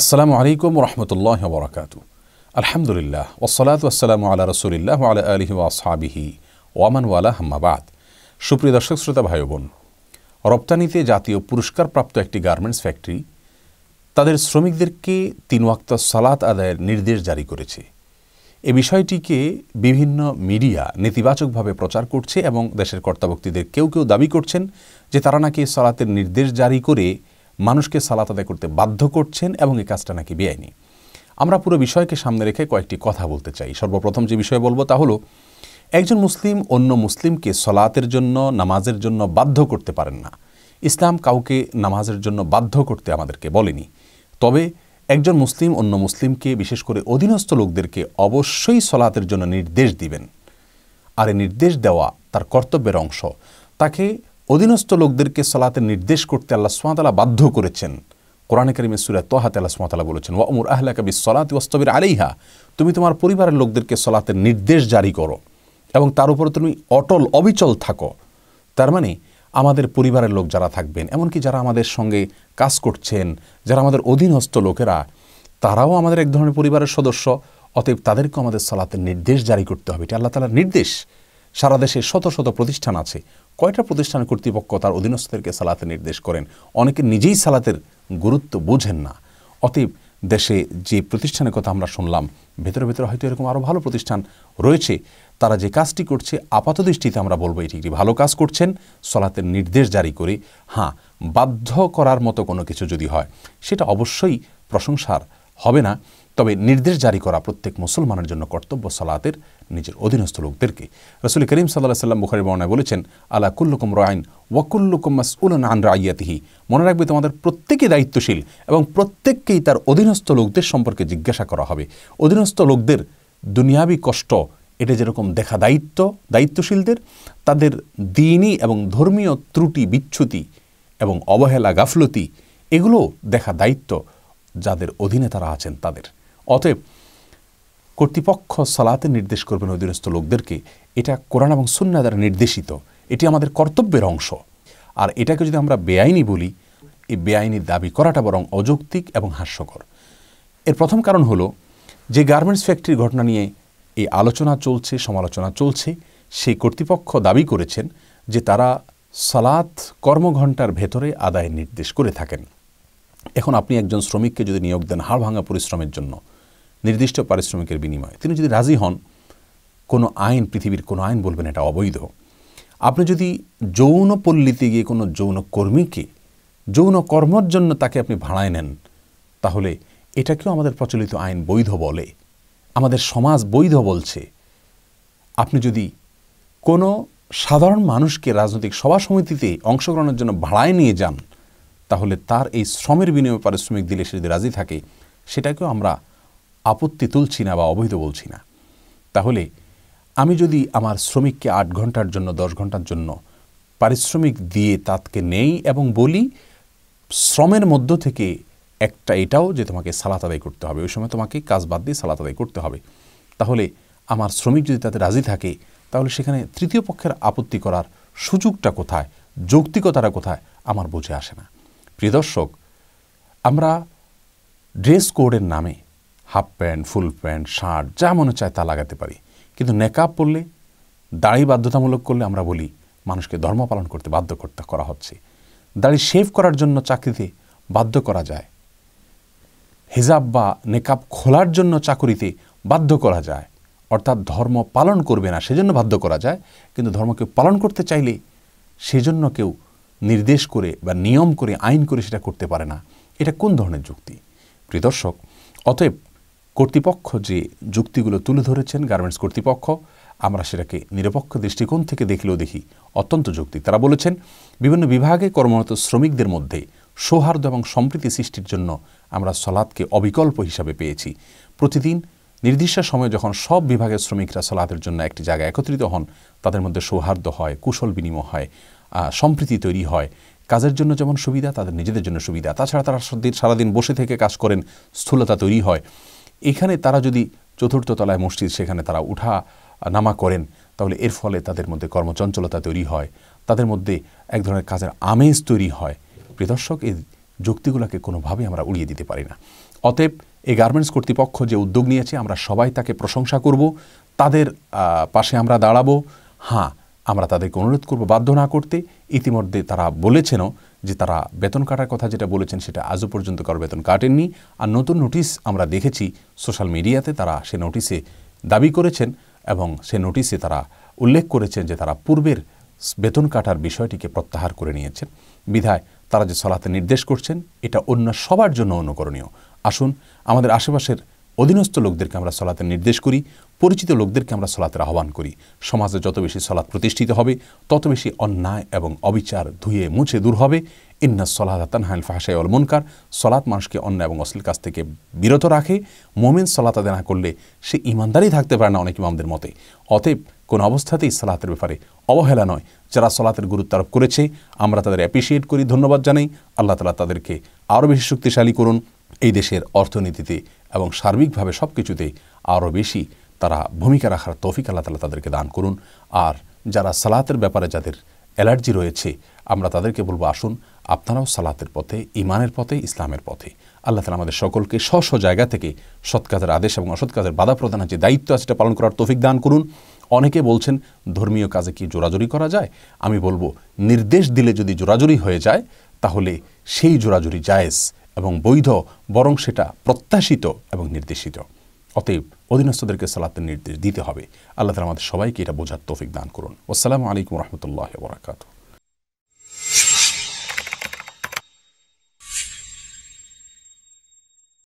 আসসালামু আলাইকুম রহমতুল্লাহ বরকাত আলহামদুলিল্লাহ ওসলাত আসসালামু আল্লাহ রসুলিল্লাহ আলা আলহি ওয়াসাবিহি ওয়ামান ওয়ালা হাম্মাবাদ সুপ্রিয় দর্শক শ্রোতা ভাই বোন রপ্তানিতে জাতীয় পুরস্কারপ্রাপ্ত একটি গার্মেন্টস ফ্যাক্টরি তাদের শ্রমিকদেরকে তিন ওয়াক্ত সালাত আদায়ের নির্দেশ জারি করেছে এ বিষয়টিকে বিভিন্ন মিডিয়া নেতিবাচকভাবে প্রচার করছে এবং দেশের কর্তাবক্তিদের কেউ কেউ দাবি করছেন যে তারা নাকি সালাতের নির্দেশ জারি করে মানুষকে সালাত আদায় করতে বাধ্য করছেন এবং এই কাজটা নাকি বেআইনি আমরা পুরো বিষয়কে সামনে রেখে কয়েকটি কথা বলতে চাই সর্বপ্রথম যে বিষয় বলবো তা হলো একজন মুসলিম অন্য মুসলিমকে সলাতের জন্য নামাজের জন্য বাধ্য করতে পারেন না ইসলাম কাউকে নামাজের জন্য বাধ্য করতে আমাদেরকে বলেনি তবে একজন মুসলিম অন্য মুসলিমকে বিশেষ করে অধীনস্থ লোকদেরকে অবশ্যই সলাতের জন্য নির্দেশ দিবেন আর নির্দেশ দেওয়া তার কর্তব্যের অংশ তাকে অধীনস্থ লোকদেরকে সালাতের নির্দেশ করতে আল্লাহ সোয়াতালা বাধ্য করেছেন কোরআনে করিমে সুরা তোহাতে আল্লাহ সোমাতালা বলেছেন ওয়া উমর আহলা কাবি সলাত ওয়াস্তবির আলিহা তুমি তোমার পরিবারের লোকদেরকে সলাতের নির্দেশ জারি করো এবং তার উপরে তুমি অটল অবিচল থাকো তার মানে আমাদের পরিবারের লোক যারা থাকবেন এমনকি যারা আমাদের সঙ্গে কাজ করছেন যারা আমাদের অধীনস্থ লোকেরা তারাও আমাদের এক ধরনের পরিবারের সদস্য অতএব তাদেরকেও আমাদের সালাতের নির্দেশ জারি করতে হবে এটা আল্লাহ তালার নির্দেশ সারা দেশে শত শত প্রতিষ্ঠান আছে কয়টা প্রতিষ্ঠান কর্তৃপক্ষ তার অধীনস্থদেরকে সালাতে নির্দেশ করেন অনেকে নিজেই সালাতের গুরুত্ব বোঝেন না অতএব দেশে যে প্রতিষ্ঠানের কথা আমরা শুনলাম ভেতরে ভেতরে হয়তো এরকম আরও ভালো প্রতিষ্ঠান রয়েছে তারা যে কাজটি করছে আপাত দৃষ্টিতে আমরা বলবো এটি একটি ভালো কাজ করছেন সলাতের নির্দেশ জারি করে হ্যাঁ বাধ্য করার মতো কোনো কিছু যদি হয় সেটা অবশ্যই প্রশংসার হবে না তবে নির্দেশ জারি করা প্রত্যেক মুসলমানের জন্য কর্তব্য সালাতের নিজের অধীনস্থ লোকদেরকে রসুল করিম সাল্লাহ সাল্লাম বুখারি বর্ণায় বলেছেন আলা কুল্লুকুম রায়ন ওয়াকুল্লুকুম উল আন রাইয়াতিহি মনে রাখবে তোমাদের প্রত্যেকেই দায়িত্বশীল এবং প্রত্যেককেই তার অধীনস্থ লোকদের সম্পর্কে জিজ্ঞাসা করা হবে অধীনস্থ লোকদের দুনিয়াবি কষ্ট এটা যেরকম দেখা দায়িত্ব দায়িত্বশীলদের তাদের দিনই এবং ধর্মীয় ত্রুটি বিচ্ছুতি এবং অবহেলা গাফলতি এগুলো দেখা দায়িত্ব যাদের অধীনে তারা আছেন তাদের অতএব কর্তৃপক্ষ সালাতে নির্দেশ করবেন অধীনস্থ লোকদেরকে এটা কোরআন এবং সুন্না দ্বারা নির্দেশিত এটি আমাদের কর্তব্যের অংশ আর এটাকে যদি আমরা বেআইনি বলি এই বেআইনি দাবি করাটা বরং অযৌক্তিক এবং হাস্যকর এর প্রথম কারণ হলো যে গার্মেন্টস ফ্যাক্টরির ঘটনা নিয়ে এই আলোচনা চলছে সমালোচনা চলছে সেই কর্তৃপক্ষ দাবি করেছেন যে তারা সালাত কর্মঘণ্টার ভেতরে আদায়ের নির্দেশ করে থাকেন এখন আপনি একজন শ্রমিককে যদি নিয়োগ দেন হাড় ভাঙা পরিশ্রমের জন্য নির্দিষ্ট পারিশ্রমিকের বিনিময়ে তিনি যদি রাজি হন কোনো আইন পৃথিবীর কোনো আইন বলবেন এটা অবৈধ আপনি যদি যৌন পল্লীতে গিয়ে কোনো যৌন কর্মীকে যৌন কর্মর জন্য তাকে আপনি ভাড়ায় নেন তাহলে এটাকেও আমাদের প্রচলিত আইন বৈধ বলে আমাদের সমাজ বৈধ বলছে আপনি যদি কোনো সাধারণ মানুষকে রাজনৈতিক সভা সমিতিতে অংশগ্রহণের জন্য ভাড়ায় নিয়ে যান তাহলে তার এই শ্রমের বিনিময়ে পারিশ্রমিক দিলে সে যদি রাজি থাকে সেটাকেও আমরা আপত্তি তুলছি না বা অবৈধ বলছি না তাহলে আমি যদি আমার শ্রমিককে আট ঘন্টার জন্য দশ ঘন্টার জন্য পারিশ্রমিক দিয়ে তাতকে নেই এবং বলি শ্রমের মধ্য থেকে একটা এটাও যে তোমাকে সালাত আদায় করতে হবে ওই সময় তোমাকে কাজ বাদ দিয়ে সালাত আদায় করতে হবে তাহলে আমার শ্রমিক যদি তাতে রাজি থাকে তাহলে সেখানে তৃতীয় পক্ষের আপত্তি করার সুযোগটা কোথায় যৌক্তিকতাটা কোথায় আমার বুঝে আসে না প্রিয়দর্শক আমরা ড্রেস কোডের নামে half pant full pant shirt যা মনে চায় তা লাগাতে পারি কিন্তু নেকআপ পরলে দাড়ি বাধ্যতামূলক করলে আমরা বলি মানুষকে ধর্ম পালন করতে বাধ্য করতে করা হচ্ছে দাড়ি শেভ করার জন্য চাকরিতে বাধ্য করা যায় হেজাব বা নেকাব খোলার জন্য চাকরিতে বাধ্য করা যায় অর্থাৎ ধর্ম পালন করবে না সেজন্য বাধ্য করা যায় কিন্তু ধর্মকে পালন করতে চাইলে সেজন্য কেউ নির্দেশ করে বা নিয়ম করে আইন করে সেটা করতে পারে না এটা কোন ধরনের যুক্তি প্রিদর্শক অতএব কর্তৃপক্ষ যে যুক্তিগুলো তুলে ধরেছেন গার্মেন্টস কর্তৃপক্ষ আমরা সেটাকে নিরপেক্ষ দৃষ্টিকোণ থেকে দেখলেও দেখি অত্যন্ত যুক্তি তারা বলেছেন বিভিন্ন বিভাগে কর্মরত শ্রমিকদের মধ্যে সৌহার্দ্য এবং সম্প্রীতি সৃষ্টির জন্য আমরা সলাদকে অবিকল্প হিসাবে পেয়েছি প্রতিদিন নির্দিষ্ট সময়ে যখন সব বিভাগের শ্রমিকরা সলাদের জন্য একটি জায়গায় একত্রিত হন তাদের মধ্যে সৌহার্দ্য হয় কুশল বিনিময় হয় সম্প্রীতি তৈরি হয় কাজের জন্য যেমন সুবিধা তাদের নিজেদের জন্য সুবিধা তাছাড়া তারা সারাদিন বসে থেকে কাজ করেন স্থূলতা তৈরি হয় এখানে তারা যদি চতুর্থ তলায় মসজিদ সেখানে তারা উঠা নামা করেন তাহলে এর ফলে তাদের মধ্যে কর্মচঞ্চলতা তৈরি হয় তাদের মধ্যে এক ধরনের কাজের আমেজ তৈরি হয় প্রিদর্শক এই যুক্তিগুলোকে কোনোভাবে আমরা উড়িয়ে দিতে পারি না অতএব এই গার্মেন্টস কর্তৃপক্ষ যে উদ্যোগ নিয়েছে আমরা সবাই তাকে প্রশংসা করব তাদের পাশে আমরা দাঁড়াবো হ্যাঁ আমরা তাদেরকে অনুরোধ করব বাধ্য না করতে ইতিমধ্যে তারা বলেছেনও যে তারা বেতন কাটার কথা যেটা বলেছেন সেটা আজও পর্যন্ত কারো বেতন কাটেননি আর নতুন নোটিশ আমরা দেখেছি সোশ্যাল মিডিয়াতে তারা সে নোটিশে দাবি করেছেন এবং সে নোটিশে তারা উল্লেখ করেছেন যে তারা পূর্বের বেতন কাটার বিষয়টিকে প্রত্যাহার করে নিয়েছেন বিধায় তারা যে সলাতে নির্দেশ করছেন এটা অন্য সবার জন্য অনুকরণীয় আসুন আমাদের আশেপাশের অধীনস্থ লোকদেরকে আমরা সলাতের নির্দেশ করি পরিচিত লোকদেরকে আমরা সলাতের আহ্বান করি সমাজে যত বেশি সলাৎ প্রতিষ্ঠিত হবে তত বেশি অন্যায় এবং অবিচার ধুয়ে মুছে দূর হবে ইন্না সলাহ হায়ন ফাহাশাই অল মনকার সলাৎ মানুষকে অন্যায় এবং অশ্লীল কাছ থেকে বিরত রাখে মোমেন সলাত আদায় না করলে সে ইমানদারই থাকতে পারে না অনেক ইমামদের মতে অতএব কোন অবস্থাতেই সালাতের ব্যাপারে অবহেলা নয় যারা সলাতের গুরুত্ব আরোপ করেছে আমরা তাদের অ্যাপ্রিসিয়েট করি ধন্যবাদ জানাই আল্লাহ তালা তাদেরকে আরও বেশি শক্তিশালী করুন এই দেশের অর্থনীতিতে এবং সার্বিকভাবে সব কিছুতেই আরও বেশি তারা ভূমিকা রাখার তৌফিক আল্লাহ তালা তাদেরকে দান করুন আর যারা সালাতের ব্যাপারে যাদের অ্যালার্জি রয়েছে আমরা তাদেরকে বলবো আসুন আপনারাও সালাতের পথে ইমানের পথে ইসলামের পথে আল্লাহ তালা আমাদের সকলকে স্ব স্ব জায়গা থেকে সৎ আদেশ এবং অসৎ বাধা প্রদানের যে দায়িত্ব আছে সেটা পালন করার তৌফিক দান করুন অনেকে বলছেন ধর্মীয় কাজে কি জোরাজুরি করা যায় আমি বলবো নির্দেশ দিলে যদি জোরাজুরি হয়ে যায় তাহলে সেই জোরাজুরি জায়েজ এবং বৈধ বরং সেটা প্রত্যাশিত এবং নির্দেশিত অতএব অধীনস্থদেরকে সালাতের নির্দেশ দিতে হবে আল্লাহ তালা আমাদের সবাইকে এটা বোঝার তৌফিক দান করুন আসসালামু আলাইকুম রহমতুল্লাহ বরাকাতু